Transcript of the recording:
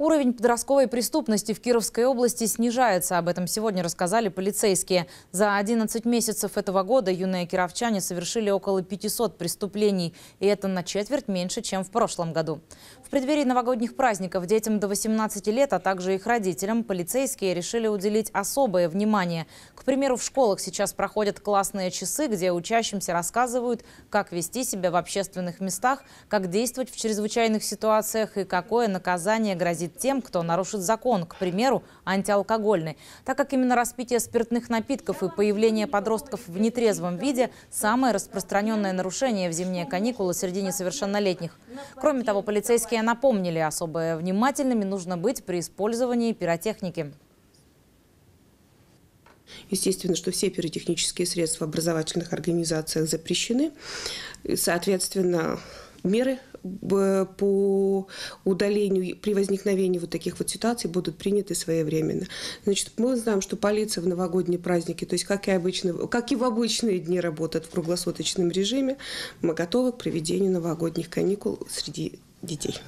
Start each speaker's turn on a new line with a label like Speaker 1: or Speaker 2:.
Speaker 1: Уровень подростковой преступности в Кировской области снижается. Об этом сегодня рассказали полицейские. За 11 месяцев этого года юные кировчане совершили около 500 преступлений. И это на четверть меньше, чем в прошлом году. В преддверии новогодних праздников детям до 18 лет, а также их родителям, полицейские решили уделить особое внимание. К примеру, в школах сейчас проходят классные часы, где учащимся рассказывают, как вести себя в общественных местах, как действовать в чрезвычайных ситуациях и какое наказание грозит грозит тем, кто нарушит закон, к примеру, антиалкогольный, так как именно распитие спиртных напитков и появление подростков в нетрезвом виде – самое распространенное нарушение в зимние каникулы среди несовершеннолетних. Кроме того, полицейские напомнили, особо внимательными нужно быть при использовании пиротехники.
Speaker 2: Естественно, что все пиротехнические средства в образовательных организациях запрещены. И, соответственно, меры по удалению при возникновении вот таких вот ситуаций будут приняты своевременно. Значит, мы знаем, что полиция в новогодние праздники, то есть как и обычно, как и в обычные дни работает в круглосуточном режиме, мы готовы к проведению новогодних каникул среди детей.